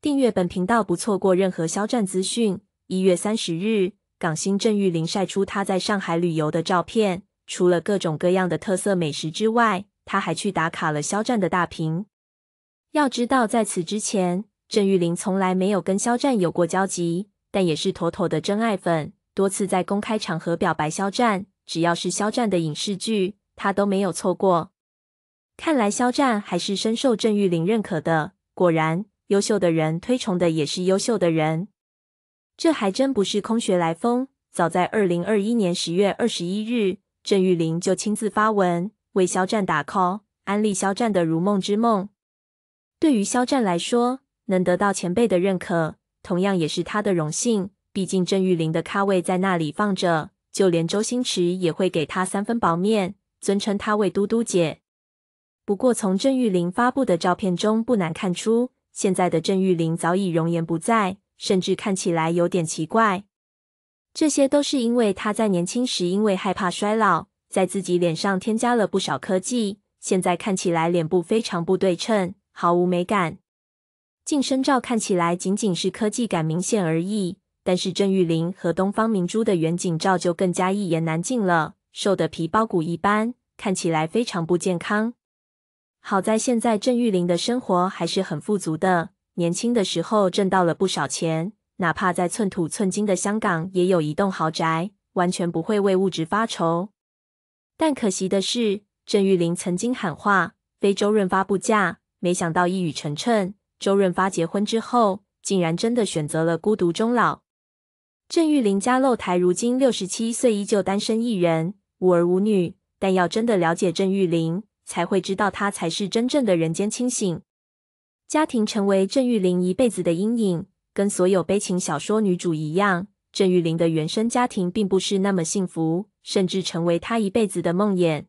订阅本频道，不错过任何肖战资讯。一月三十日，港星郑裕玲晒出她在上海旅游的照片。除了各种各样的特色美食之外，她还去打卡了肖战的大屏。要知道，在此之前，郑裕玲从来没有跟肖战有过交集，但也是妥妥的真爱粉，多次在公开场合表白肖战。只要是肖战的影视剧，他都没有错过。看来肖战还是深受郑裕玲认可的。果然。优秀的人推崇的也是优秀的人，这还真不是空穴来风。早在二零二一年十月二十一日，郑玉玲就亲自发文为肖战打 call，安利肖战的《如梦之梦》。对于肖战来说，能得到前辈的认可，同样也是他的荣幸。毕竟郑玉玲的咖位在那里放着，就连周星驰也会给他三分薄面，尊称他为“嘟嘟姐”。不过，从郑玉玲发布的照片中，不难看出。现在的郑裕玲早已容颜不在，甚至看起来有点奇怪。这些都是因为她在年轻时因为害怕衰老，在自己脸上添加了不少科技，现在看起来脸部非常不对称，毫无美感。近身照看起来仅仅是科技感明显而已，但是郑裕玲和东方明珠的远景照就更加一言难尽了，瘦的皮包骨一般，看起来非常不健康。好在现在郑裕玲的生活还是很富足的。年轻的时候挣到了不少钱，哪怕在寸土寸金的香港也有一栋豪宅，完全不会为物质发愁。但可惜的是，郑裕玲曾经喊话：“非周润发不嫁。”没想到一语成谶，周润发结婚之后，竟然真的选择了孤独终老。郑裕玲家露台，如今六十七岁依旧单身一人，无儿无女。但要真的了解郑裕玲，才会知道，她才是真正的人间清醒。家庭成为郑玉玲一辈子的阴影，跟所有悲情小说女主一样。郑玉玲的原生家庭并不是那么幸福，甚至成为她一辈子的梦魇。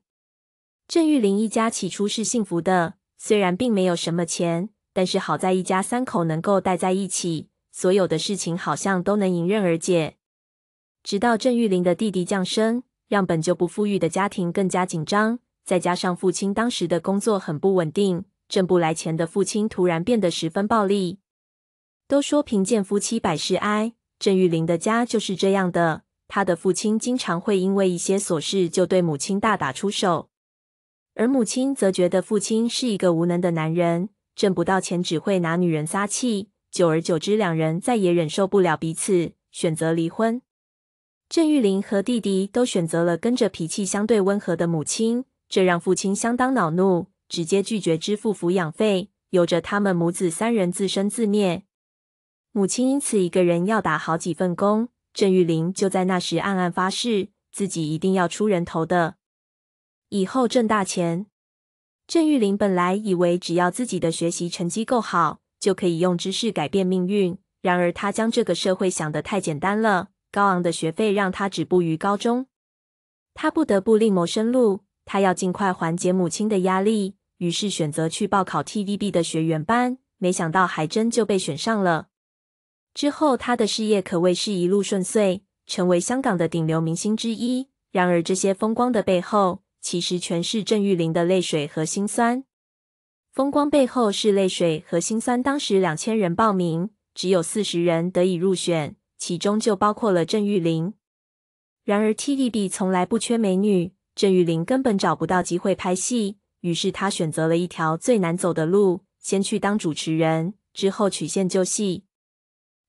郑玉玲一家起初是幸福的，虽然并没有什么钱，但是好在一家三口能够待在一起，所有的事情好像都能迎刃而解。直到郑玉玲的弟弟降生，让本就不富裕的家庭更加紧张。再加上父亲当时的工作很不稳定，挣不来钱的父亲突然变得十分暴力。都说贫贱夫妻百事哀，郑玉玲的家就是这样的。她的父亲经常会因为一些琐事就对母亲大打出手，而母亲则觉得父亲是一个无能的男人，挣不到钱只会拿女人撒气。久而久之，两人再也忍受不了彼此，选择离婚。郑玉玲和弟弟都选择了跟着脾气相对温和的母亲。这让父亲相当恼怒，直接拒绝支付抚养费，由着他们母子三人自生自灭。母亲因此一个人要打好几份工。郑玉玲就在那时暗暗发誓，自己一定要出人头的，以后挣大钱。郑玉玲本来以为只要自己的学习成绩够好，就可以用知识改变命运。然而她将这个社会想得太简单了。高昂的学费让她止步于高中，她不得不另谋生路。他要尽快缓解母亲的压力，于是选择去报考 TVB 的学员班。没想到，还真就被选上了。之后，他的事业可谓是一路顺遂，成为香港的顶流明星之一。然而，这些风光的背后，其实全是郑裕玲的泪水和心酸。风光背后是泪水和心酸。当时，两千人报名，只有四十人得以入选，其中就包括了郑裕玲。然而，TVB 从来不缺美女。郑裕玲根本找不到机会拍戏，于是她选择了一条最难走的路，先去当主持人，之后曲线救戏。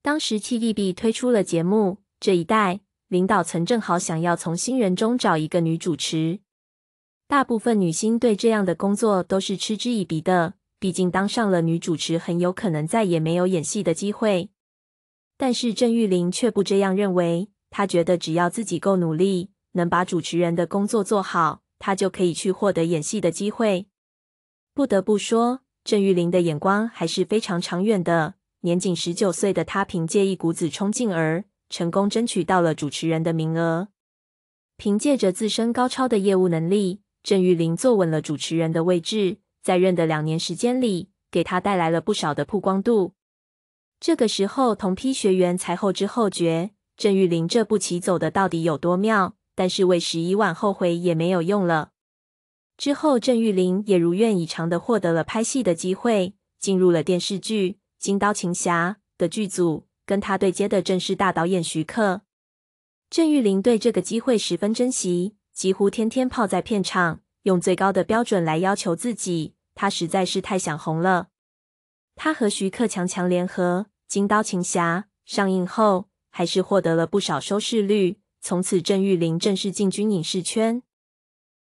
当时 T V B 推出了节目《这一代》，领导层正好想要从新人中找一个女主持。大部分女星对这样的工作都是嗤之以鼻的，毕竟当上了女主持，很有可能再也没有演戏的机会。但是郑裕玲却不这样认为，她觉得只要自己够努力。能把主持人的工作做好，他就可以去获得演戏的机会。不得不说，郑玉玲的眼光还是非常长远的。年仅十九岁的她，凭借一股子冲劲儿，成功争取到了主持人的名额。凭借着自身高超的业务能力，郑玉玲坐稳了主持人的位置。在任的两年时间里，给她带来了不少的曝光度。这个时候，同批学员才后知后觉，郑玉玲这步棋走的到底有多妙。但是为十一万后悔也没有用了。之后，郑玉玲也如愿以偿的获得了拍戏的机会，进入了电视剧《金刀情侠》的剧组。跟他对接的正是大导演徐克。郑玉玲对这个机会十分珍惜，几乎天天泡在片场，用最高的标准来要求自己。她实在是太想红了。她和徐克强强联合，《金刀情侠》上映后还是获得了不少收视率。从此，郑裕玲正式进军影视圈。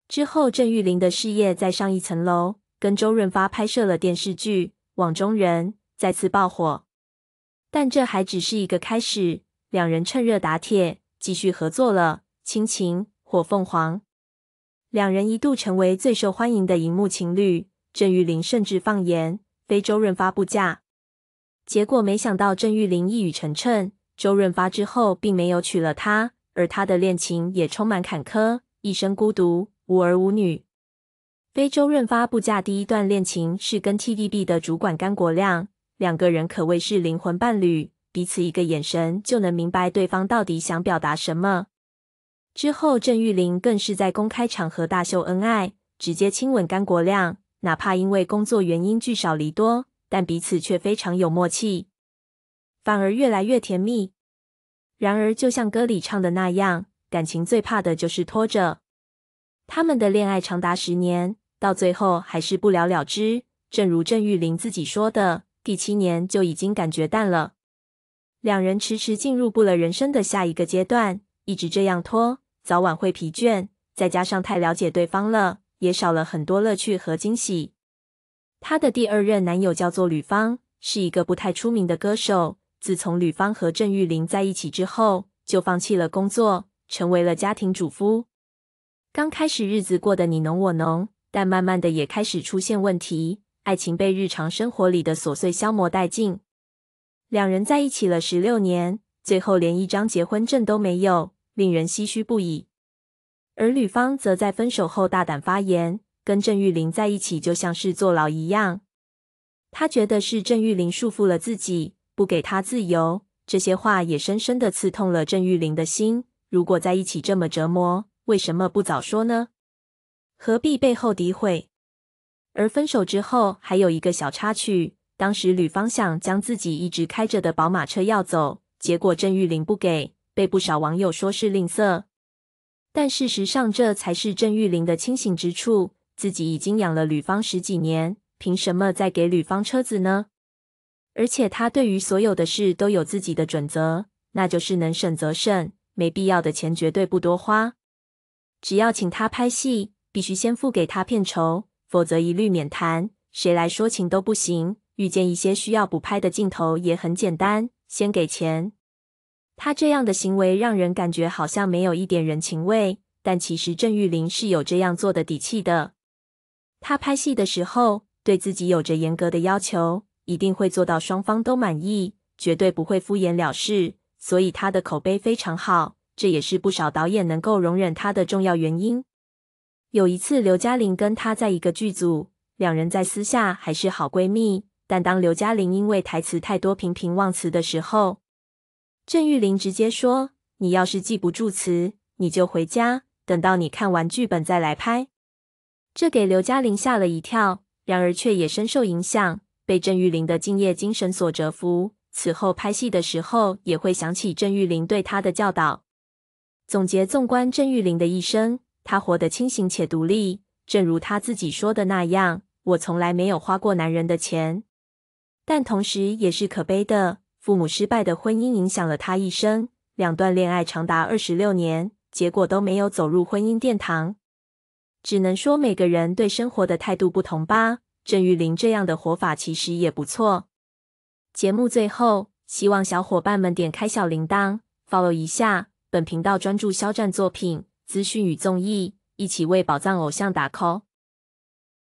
之后，郑裕玲的事业再上一层楼，跟周润发拍摄了电视剧《网中人》，再次爆火。但这还只是一个开始，两人趁热打铁，继续合作了《亲情》《火凤凰》。两人一度成为最受欢迎的荧幕情侣。郑裕玲甚至放言：“非周润发不嫁。”结果没想到，郑裕玲一语成谶，周润发之后并没有娶了她。而他的恋情也充满坎坷，一生孤独，无儿无女。非洲润发不嫁，第一段恋情是跟 TDB 的主管甘国亮，两个人可谓是灵魂伴侣，彼此一个眼神就能明白对方到底想表达什么。之后，郑玉玲更是在公开场合大秀恩爱，直接亲吻甘国亮。哪怕因为工作原因聚少离多，但彼此却非常有默契，反而越来越甜蜜。然而，就像歌里唱的那样，感情最怕的就是拖着。他们的恋爱长达十年，到最后还是不了了之。正如郑玉玲自己说的，第七年就已经感觉淡了。两人迟迟进入不了人生的下一个阶段，一直这样拖，早晚会疲倦。再加上太了解对方了，也少了很多乐趣和惊喜。她的第二任男友叫做吕方，是一个不太出名的歌手。自从吕芳和郑玉玲在一起之后，就放弃了工作，成为了家庭主夫。刚开始日子过得你侬我侬，但慢慢的也开始出现问题，爱情被日常生活里的琐碎消磨殆尽。两人在一起了十六年，最后连一张结婚证都没有，令人唏嘘不已。而吕芳则在分手后大胆发言，跟郑玉玲在一起就像是坐牢一样，她觉得是郑玉玲束缚了自己。不给他自由，这些话也深深的刺痛了郑玉玲的心。如果在一起这么折磨，为什么不早说呢？何必背后诋毁？而分手之后，还有一个小插曲。当时吕方想将自己一直开着的宝马车要走，结果郑玉玲不给，被不少网友说是吝啬。但事实上，这才是郑玉玲的清醒之处。自己已经养了吕方十几年，凭什么再给吕方车子呢？而且他对于所有的事都有自己的准则，那就是能省则省，没必要的钱绝对不多花。只要请他拍戏，必须先付给他片酬，否则一律免谈。谁来说情都不行。遇见一些需要补拍的镜头也很简单，先给钱。他这样的行为让人感觉好像没有一点人情味，但其实郑玉玲是有这样做的底气的。他拍戏的时候对自己有着严格的要求。一定会做到双方都满意，绝对不会敷衍了事，所以他的口碑非常好，这也是不少导演能够容忍他的重要原因。有一次，刘嘉玲跟他在一个剧组，两人在私下还是好闺蜜。但当刘嘉玲因为台词太多频频忘词的时候，郑裕玲直接说：“你要是记不住词，你就回家，等到你看完剧本再来拍。”这给刘嘉玲吓了一跳，然而却也深受影响。被郑玉玲的敬业精神所折服，此后拍戏的时候也会想起郑玉玲对他的教导。总结纵观郑玉玲的一生，她活得清醒且独立，正如她自己说的那样：“我从来没有花过男人的钱。”但同时，也是可悲的，父母失败的婚姻影响了她一生。两段恋爱长达二十六年，结果都没有走入婚姻殿堂。只能说每个人对生活的态度不同吧。郑玉玲这样的活法其实也不错。节目最后，希望小伙伴们点开小铃铛 follow 一下本频道，专注肖战作品资讯与综艺，一起为宝藏偶像打 call。